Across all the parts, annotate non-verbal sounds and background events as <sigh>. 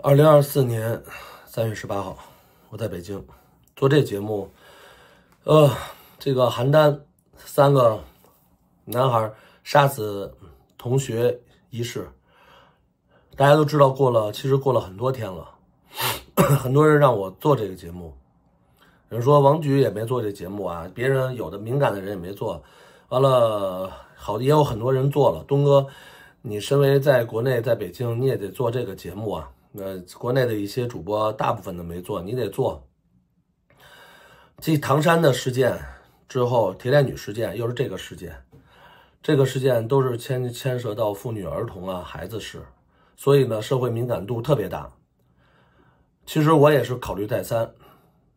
二零二四年三月十八号，我在北京做这节目。呃，这个邯郸三个男孩杀死同学一事，大家都知道。过了，其实过了很多天了。<coughs> 很多人让我做这个节目，有人说王局也没做这节目啊。别人有的敏感的人也没做。完了，好，也有很多人做了。东哥，你身为在国内在北京，你也得做这个节目啊。那国内的一些主播大部分都没做，你得做。继唐山的事件之后，铁链女事件又是这个事件，这个事件都是牵牵涉到妇女、儿童啊、孩子事，所以呢，社会敏感度特别大。其实我也是考虑再三，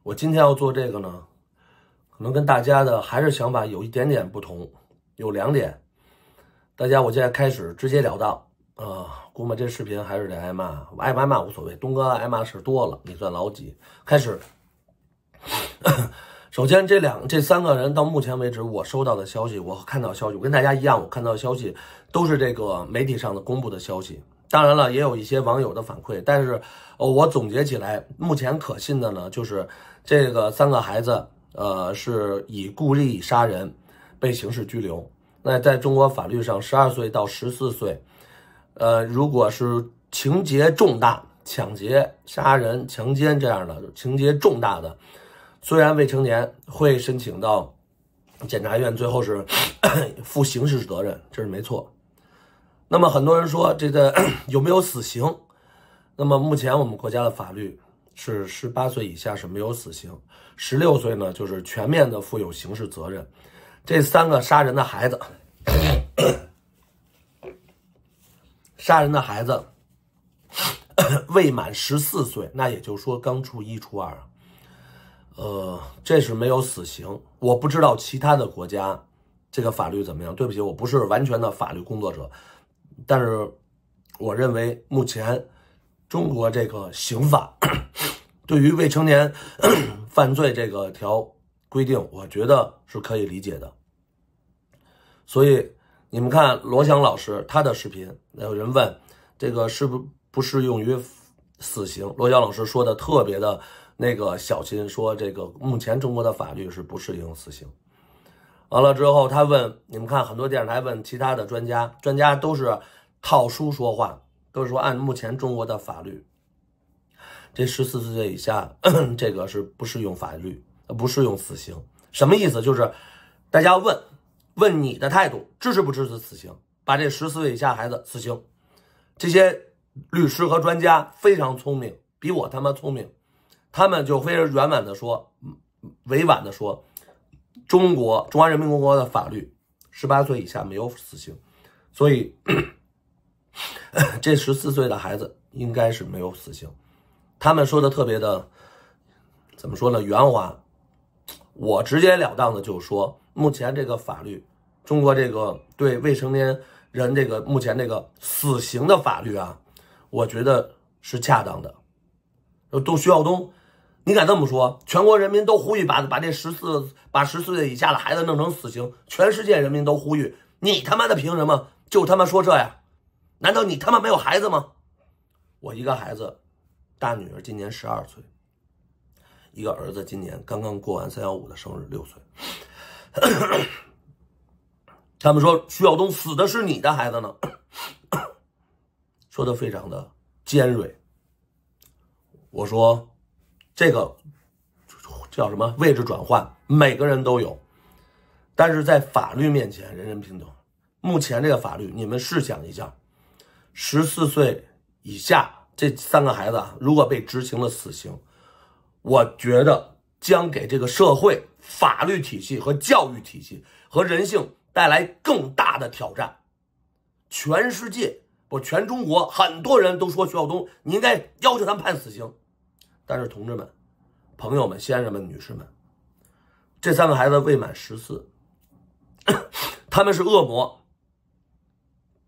我今天要做这个呢，可能跟大家的还是想法有一点点不同，有两点。大家我现在开始直截了当。啊，估摸这视频还是得挨骂，挨不挨骂无所谓。东哥挨骂事多了，你算老几？开始，<coughs> 首先这两这三个人到目前为止我收到的消息，我看到消息，我跟大家一样，我看到的消息都是这个媒体上的公布的消息。当然了，也有一些网友的反馈，但是我总结起来，目前可信的呢，就是这个三个孩子，呃，是以故意杀人被刑事拘留。那在中国法律上，十二岁到十四岁。呃，如果是情节重大，抢劫、杀人、强奸这样的情节重大的，虽然未成年会申请到检察院，最后是 <coughs> 负刑事责任，这是没错。那么很多人说这个 <coughs> 有没有死刑？那么目前我们国家的法律是十八岁以下是没有死刑，十六岁呢就是全面的负有刑事责任。这三个杀人的孩子。杀人的孩子 <coughs> 未满十四岁，那也就说刚初一、初二啊。呃，这是没有死刑。我不知道其他的国家这个法律怎么样。对不起，我不是完全的法律工作者，但是我认为目前中国这个刑法对于未成年 <coughs> 犯罪这个条规定，我觉得是可以理解的。所以。你们看罗翔老师他的视频，有人问这个是不不适用于死刑？罗翔老师说的特别的那个小心，说这个目前中国的法律是不适用死刑。完了之后他问你们看，很多电视台问其他的专家，专家都是套书说话，都是说按目前中国的法律，这十四岁以下这个是不适用法律，不适用死刑。什么意思？就是大家问。问你的态度，支持不支持死刑？把这十四岁以下孩子死刑？这些律师和专家非常聪明，比我他妈聪明。他们就非常圆满的说，委婉的说，中国中华人民共和国的法律，十八岁以下没有死刑，所以 <clears throat> 这十四岁的孩子应该是没有死刑。他们说的特别的，怎么说呢？圆滑。我直截了当的就说。目前这个法律，中国这个对未成年人这个目前这个死刑的法律啊，我觉得是恰当的。都徐晓东，你敢这么说？全国人民都呼吁把把这十四把十四岁以下的孩子弄成死刑，全世界人民都呼吁，你他妈的凭什么就他妈说这呀？难道你他妈没有孩子吗？我一个孩子，大女儿今年十二岁，一个儿子今年刚刚过完三幺五的生日，六岁。<coughs> 他们说徐晓东死的是你的孩子呢，<coughs> 说的非常的尖锐。我说这个叫什么位置转换？每个人都有，但是在法律面前人人平等。目前这个法律，你们试想一下，十四岁以下这三个孩子如果被执行了死刑，我觉得。将给这个社会、法律体系和教育体系和人性带来更大的挑战。全世界不，全中国很多人都说徐晓东，你应该要求他判死刑。但是同志们、朋友们、先生们、女士们，这三个孩子未满十四，他们是恶魔，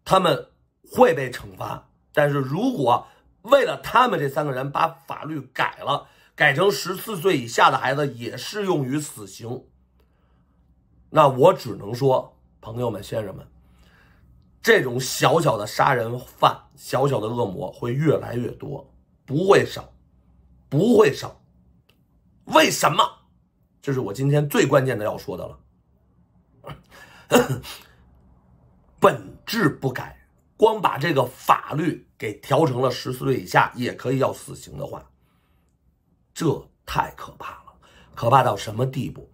他们会被惩罚。但是如果为了他们这三个人把法律改了。改成十四岁以下的孩子也适用于死刑，那我只能说，朋友们、先生们，这种小小的杀人犯、小小的恶魔会越来越多，不会少，不会少。为什么？这是我今天最关键的要说的了。<coughs> 本质不改，光把这个法律给调成了十四岁以下也可以要死刑的话。这太可怕了，可怕到什么地步？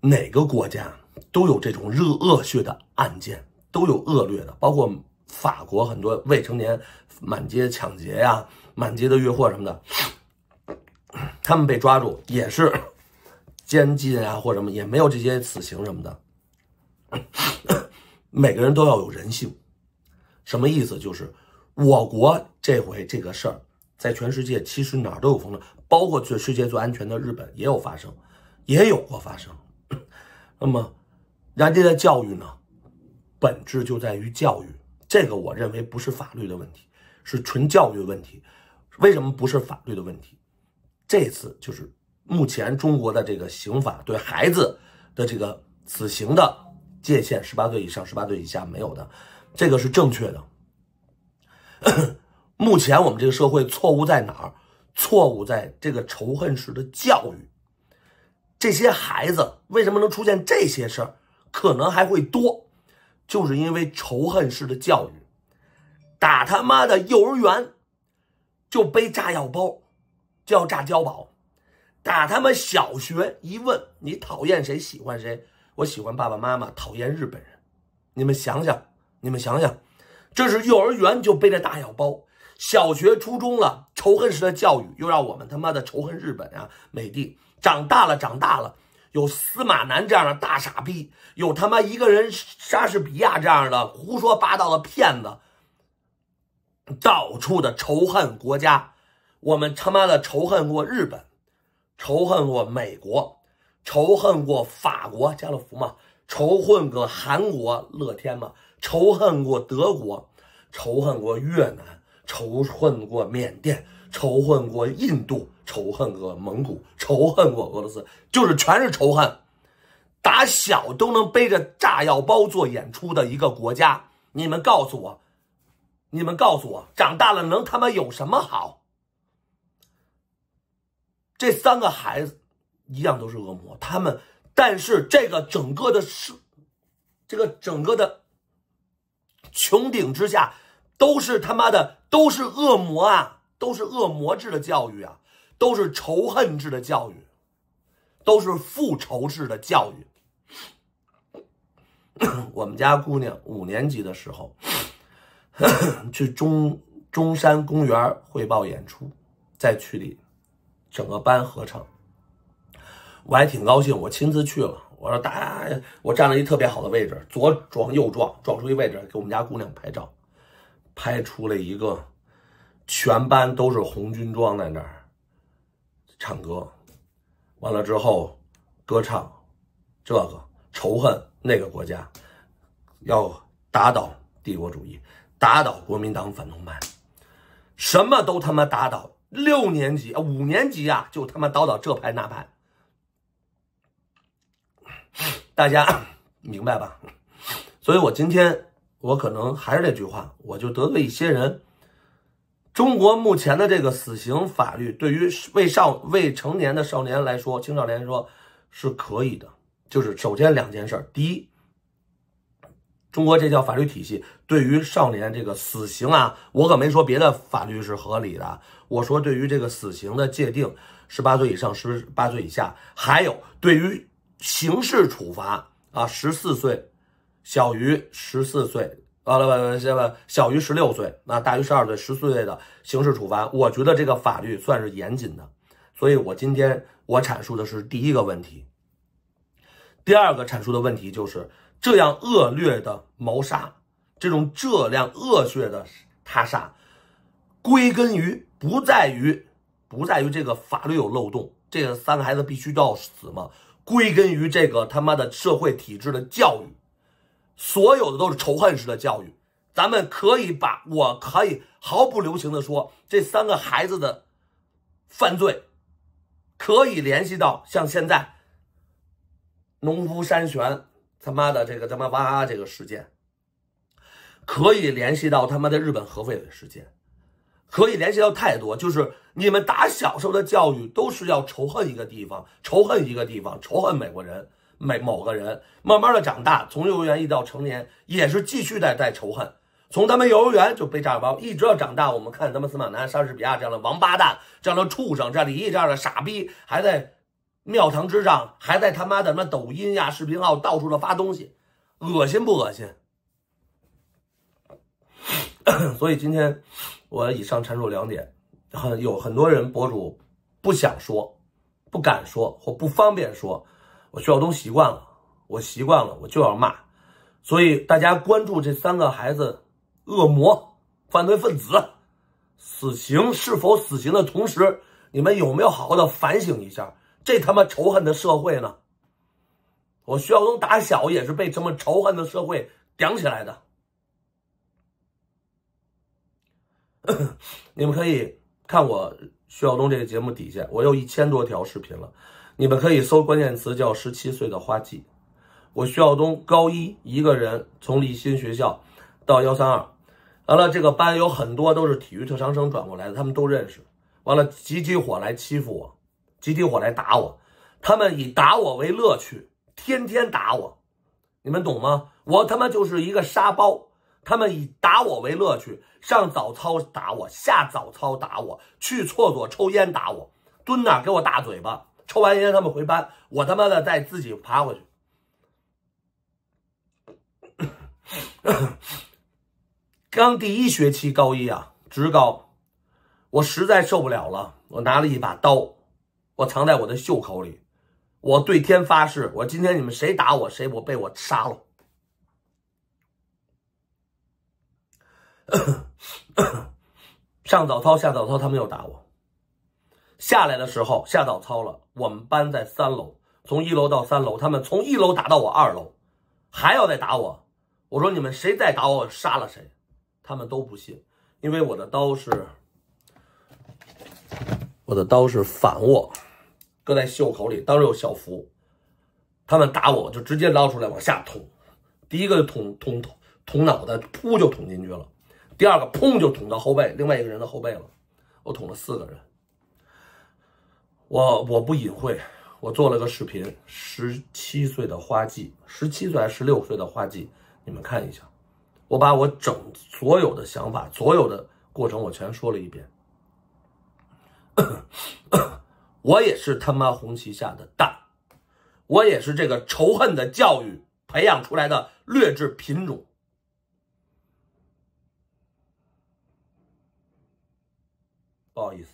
哪个国家都有这种热恶血的案件，都有恶劣的，包括法国很多未成年满街抢劫呀、满街的越货什么的，他们被抓住也是监禁啊，或什么也没有这些死刑什么的。每个人都要有人性，什么意思？就是我国这回这个事儿。在全世界，其实哪都有风了，包括最世界最安全的日本也有发生，也有过发生。<coughs> 那么，人家的教育呢，本质就在于教育。这个我认为不是法律的问题，是纯教育问题。为什么不是法律的问题？这次就是目前中国的这个刑法对孩子的这个死刑的界限，十八岁以上、十八岁以下没有的，这个是正确的。目前我们这个社会错误在哪儿？错误在这个仇恨式的教育。这些孩子为什么能出现这些事儿？可能还会多，就是因为仇恨式的教育。打他妈的幼儿园，就背炸药包，叫炸碉堡。打他们小学，一问你讨厌谁，喜欢谁？我喜欢爸爸妈妈，讨厌日本人。你们想想，你们想想，这是幼儿园就背着炸药包。小学、初中了，仇恨式的教育又让我们他妈的仇恨日本啊、美帝。长大了，长大了，有司马南这样的大傻逼，有他妈一个人莎士比亚这样的胡说八道的骗子，到处的仇恨国家。我们他妈的仇恨过日本，仇恨过美国，仇恨过法国家乐福嘛，仇恨过韩国乐天嘛，仇恨过德国，仇恨过越南。仇恨过缅甸，仇恨过印度，仇恨过蒙古，仇恨过俄罗斯，就是全是仇恨。打小都能背着炸药包做演出的一个国家，你们告诉我，你们告诉我，长大了能他妈有什么好？这三个孩子一样都是恶魔，他们，但是这个整个的，是这个整个的穹顶之下。都是他妈的，都是恶魔啊！都是恶魔制的教育啊！都是仇恨制的教育，都是复仇制的教育。<coughs> 我们家姑娘五年级的时候，<coughs> 去中中山公园汇报演出，在区里整个班合唱，我还挺高兴，我亲自去了。我说大家，我占了一特别好的位置，左撞右撞，撞出一位置给我们家姑娘拍照。拍出了一个，全班都是红军装在那儿，唱歌，完了之后，歌唱，这个仇恨那个国家，要打倒帝国主义，打倒国民党反动派，什么都他妈打倒。六年级啊，五年级啊，就他妈倒倒这派那派，大家 <coughs> 明白吧？所以我今天。我可能还是那句话，我就得罪一些人。中国目前的这个死刑法律，对于未少未成年的少年来说，青少年说是可以的。就是首先两件事第一，中国这叫法律体系，对于少年这个死刑啊，我可没说别的法律是合理的。我说对于这个死刑的界定，十八岁以上，十八岁以下，还有对于刑事处罚啊，十四岁。小于十四岁啊，了不，小了小于十六岁啊，大于十二岁、十四岁的刑事处罚，我觉得这个法律算是严谨的。所以我今天我阐述的是第一个问题。第二个阐述的问题就是，这样恶劣的谋杀，这种这样恶劣的他杀，归根于不在于不在于这个法律有漏洞，这三个孩子必须都要死吗？归根于这个他妈的社会体制的教育。所有的都是仇恨式的教育，咱们可以把我可以毫不留情的说，这三个孩子的犯罪可以联系到像现在农夫山泉他妈的这个他妈哇这个事件，可以联系到他妈的日本核废水事件，可以联系到太多，就是你们打小时候的教育都是要仇恨一个地方，仇恨一个地方，仇恨美国人。每某个人慢慢的长大，从幼儿园一直到成年，也是继续在带仇恨。从咱们幼儿园就被炸包，一直到长大，我们看咱们司马南、莎士比亚这样的王八蛋，这样的畜生，这样的傻逼，还在庙堂之上，还在他妈的什么抖音呀、视频号到处的发东西，恶心不恶心？<coughs> 所以今天我以上阐述两点，很有很多人博主不想说，不敢说，或不方便说。我徐晓东习惯了，我习惯了，我就要骂，所以大家关注这三个孩子，恶魔、犯罪分子、死刑是否死刑的同时，你们有没有好好的反省一下这他妈仇恨的社会呢？我徐晓东打小也是被这么仇恨的社会养起来的。<coughs> 你们可以看我徐晓东这个节目底下，我有一千多条视频了。你们可以搜关键词叫“十七岁的花季”，我徐晓东高一一个人从立新学校到幺三二，完了这个班有很多都是体育特长生转过来的，他们都认识，完了集体伙来欺负我，集体伙来打我，他们以打我为乐趣，天天打我，你们懂吗？我他妈就是一个沙包，他们以打我为乐趣，上早操打我，下早操打我，去厕所抽烟打我，蹲那给我大嘴巴。抽完烟，他们回班，我他妈的再自己爬回去。<coughs> 刚第一学期高一啊，职高，我实在受不了了，我拿了一把刀，我藏在我的袖口里，我对天发誓，我今天你们谁打我，谁我被我杀了。<coughs> 上早操，下早操，他们又打我，下来的时候下早操了。我们班在三楼，从一楼到三楼，他们从一楼打到我二楼，还要再打我。我说你们谁再打我，我杀了谁。他们都不信，因为我的刀是，我的刀是反握，搁在袖口里。当时有校服，他们打我就直接捞出来往下捅，第一个捅捅捅捅脑袋，噗就捅进去了。第二个砰就捅到后背，另外一个人的后背了。我捅了四个人。我我不隐晦，我做了个视频，十七岁的花季，十七岁还是十六岁的花季，你们看一下，我把我整所有的想法，所有的过程，我全说了一遍。我也是他妈红旗下的蛋，我也是这个仇恨的教育培养出来的劣质品种。不好意思，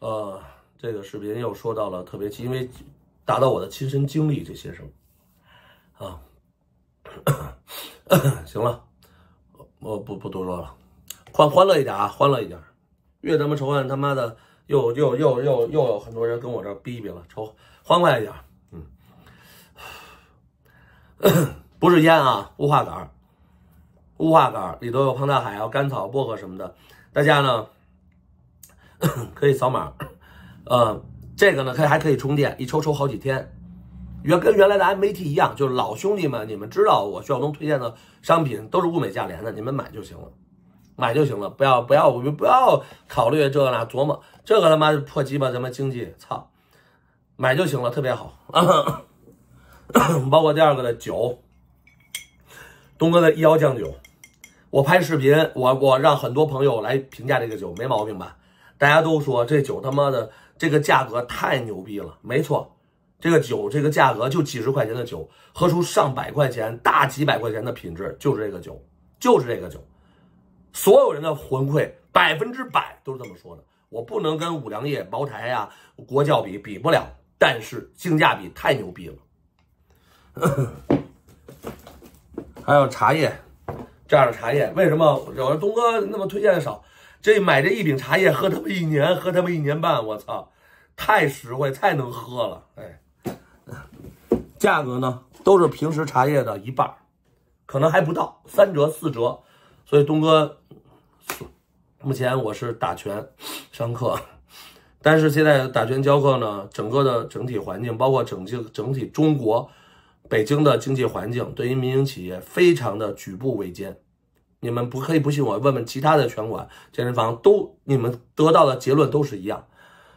呃。这个视频又说到了特别，因为达到我的亲身经历这些事儿啊，行了，我不不多说了，欢欢乐一点啊，欢乐一点，越他妈仇恨，他妈的，又又又又又有很多人跟我这逼逼了，愁欢快一点，嗯，<coughs> 不是烟啊，雾化杆，雾化杆里头有胖大海啊、甘草、薄荷什么的，大家呢 <coughs> 可以扫码。呃，这个呢可以还可以充电，一抽抽好几天。原跟原来的 M A T 一样，就是老兄弟们，你们知道我徐晓东推荐的商品都是物美价廉的，你们买就行了，买就行了，不要不要，我们不要考虑这个了，琢磨这个他妈破鸡巴什么经济，操，买就行了，特别好。<coughs> 包括第二个的酒，东哥的医药酱酒，我拍视频，我我让很多朋友来评价这个酒，没毛病吧？大家都说这酒他妈的。这个价格太牛逼了，没错，这个酒这个价格就几十块钱的酒，喝出上百块钱、大几百块钱的品质，就是这个酒，就是这个酒，所有人的魂馈百分之百都是这么说的。我不能跟五粮液、茅台呀、国窖比，比不了，但是性价比太牛逼了。<laughs> 还有茶叶，这样的茶叶为什么有的东哥那么推荐的少？这买这一饼茶叶，喝他妈一年，喝他妈一年半，我操，太实惠，太能喝了，哎，价格呢，都是平时茶叶的一半，可能还不到，三折四折，所以东哥，目前我是打拳上课，但是现在打拳教课呢，整个的整体环境，包括整就整体中国，北京的经济环境，对于民营企业非常的举步维艰。你们不可以不信我，问问其他的拳馆、健身房，都你们得到的结论都是一样。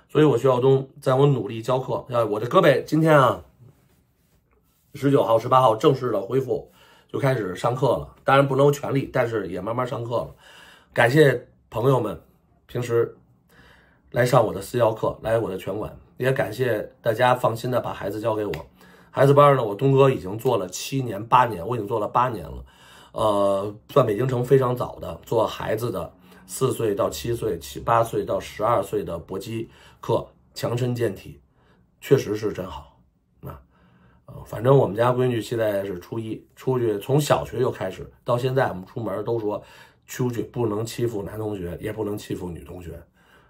所以，我徐晓东在我努力教课，啊，我的胳膊今天啊，十九号、十八号正式的恢复，就开始上课了。当然不能全力，但是也慢慢上课了。感谢朋友们平时来上我的私教课，来我的拳馆，也感谢大家放心的把孩子交给我。孩子班呢，我东哥已经做了七年、八年，我已经做了八年了。呃，算北京城非常早的做孩子的，四岁到七岁，七八岁到十二岁的搏击课，强身健体，确实是真好。那，呃，反正我们家闺女现在是初一，出去从小学就开始，到现在我们出门都说出去不能欺负男同学，也不能欺负女同学，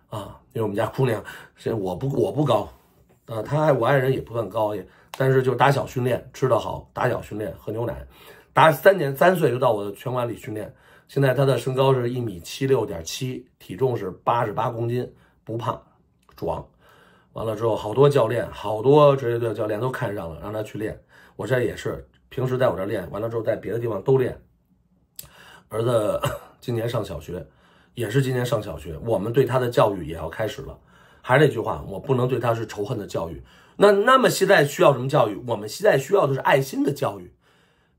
啊，因为我们家姑娘，现我不我不高，啊，她爱我爱人也不算高也，但是就打小训练，吃得好，打小训练，喝牛奶。打三年，三岁就到我的拳馆里训练。现在他的身高是一米七六点七，体重是八十八公斤，不胖，壮。完了之后，好多教练，好多职业队的教练都看上了，让他去练。我这也是，平时在我这练，完了之后在别的地方都练。儿子 <clears throat> 今年上小学，也是今年上小学，我们对他的教育也要开始了。还是那句话，我不能对他是仇恨的教育。那那么现在需要什么教育？我们现在需要的是爱心的教育。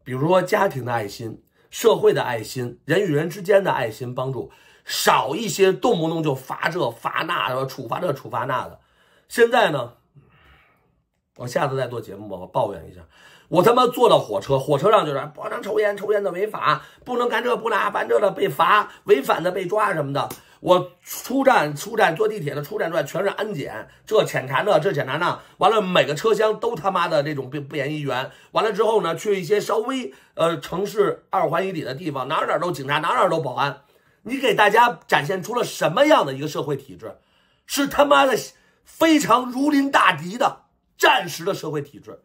比如说家庭的爱心、社会的爱心、人与人之间的爱心帮助少一些，动不动就罚这罚那的，处罚这处罚那的。现在呢，我下次再做节目，吧，我抱怨一下，我他妈坐到火车，火车上就是不能抽烟，抽烟的违法，不能干这不那干这的被罚，违反的被抓什么的。我出站，出站坐地铁的出站出来全是安检，这检查呢，这检查呢，完了每个车厢都他妈的这种不不严一员，完了之后呢，去一些稍微呃城市二环以里的地方，哪哪都警察，哪哪都保安，你给大家展现出了什么样的一个社会体制？是他妈的非常如临大敌的战时的社会体制，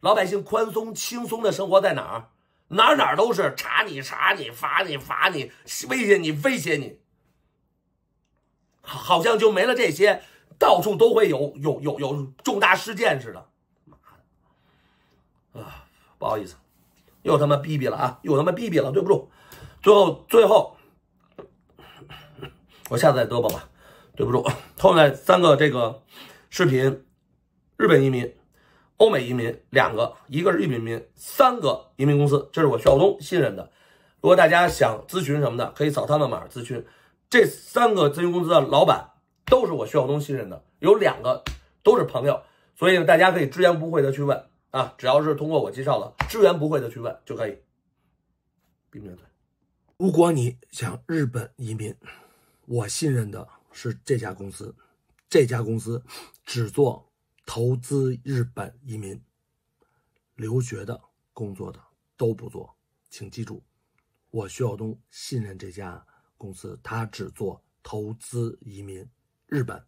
老百姓宽松轻松的生活在哪儿？哪哪都是查你查你罚你罚你威胁你威胁你。好像就没了这些，到处都会有有有有重大事件似的。妈的，啊，不好意思，又他妈逼逼了啊，又他妈逼逼了，对不住。最后最后，我下次再嘚啵吧，对不住。后面三个这个视频，日本移民、欧美移民两个，一个是日本移民，三个移民公司，这是我小东信任的。如果大家想咨询什么的，可以扫他们码咨询。这三个咨询公司的老板都是我徐晓东信任的，有两个都是朋友，所以呢，大家可以直言不讳的去问啊，只要是通过我介绍的，直言不讳的去问就可以。避嘴。如果你想日本移民，我信任的是这家公司，这家公司只做投资日本移民、留学的工作的都不做，请记住，我徐晓东信任这家。公司他只做投资移民，日本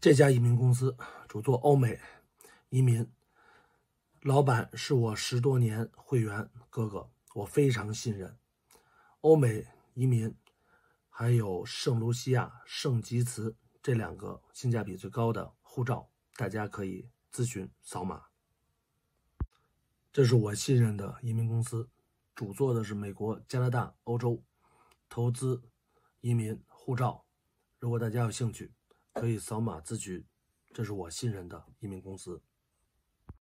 这家移民公司主做欧美移民，老板是我十多年会员哥哥，我非常信任欧美移民，还有圣卢西亚、圣吉茨这两个性价比最高的护照，大家可以咨询扫码。这是我信任的移民公司，主做的是美国、加拿大、欧洲。投资、移民、护照，如果大家有兴趣，可以扫码咨询，这是我信任的移民公司。